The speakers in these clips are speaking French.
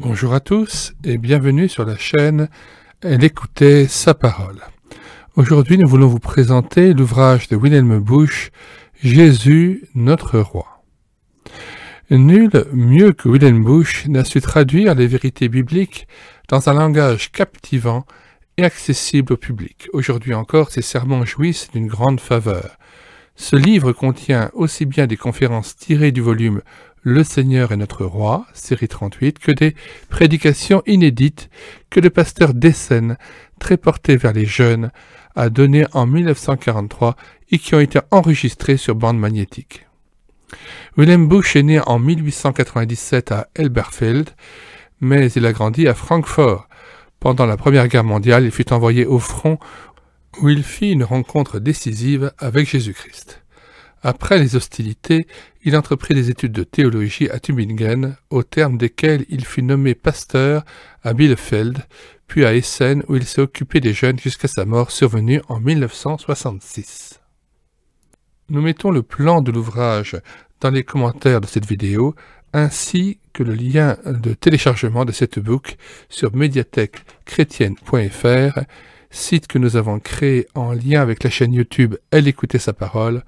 Bonjour à tous et bienvenue sur la chaîne Elle écoutait sa parole. Aujourd'hui, nous voulons vous présenter l'ouvrage de Wilhelm Bush « Jésus, notre roi. Nul mieux que Wilhelm Bush n'a su traduire les vérités bibliques dans un langage captivant et accessible au public. Aujourd'hui encore, ses sermons jouissent d'une grande faveur. Ce livre contient aussi bien des conférences tirées du volume le Seigneur est notre roi, série 38, que des prédications inédites que le pasteur Dessen, très porté vers les jeunes, a donné en 1943 et qui ont été enregistrées sur bande magnétique. Wilhelm Bush est né en 1897 à Elberfeld, mais il a grandi à Francfort. Pendant la Première Guerre mondiale, il fut envoyé au front où il fit une rencontre décisive avec Jésus-Christ. Après les hostilités, il entreprit des études de théologie à Tübingen, au terme desquelles il fut nommé pasteur à Bielefeld, puis à Essen où il s'est occupé des jeunes jusqu'à sa mort survenue en 1966. Nous mettons le plan de l'ouvrage dans les commentaires de cette vidéo, ainsi que le lien de téléchargement de cette book sur médiathèquechrétienne.fr, site que nous avons créé en lien avec la chaîne YouTube Elle écoutait sa parole,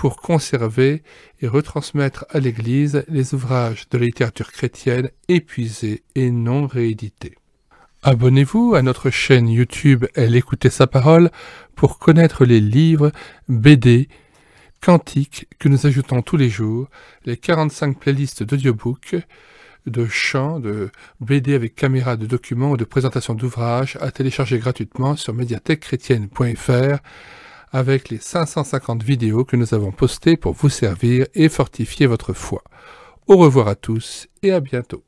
pour conserver et retransmettre à l'Église les ouvrages de la littérature chrétienne épuisés et non réédités. Abonnez-vous à notre chaîne YouTube Elle écoutait sa parole pour connaître les livres, BD, cantiques que nous ajoutons tous les jours, les 45 playlists d'audiobooks, de chants, de BD avec caméra de documents ou de présentation d'ouvrages à télécharger gratuitement sur médiathèquechrétienne.fr avec les 550 vidéos que nous avons postées pour vous servir et fortifier votre foi. Au revoir à tous et à bientôt.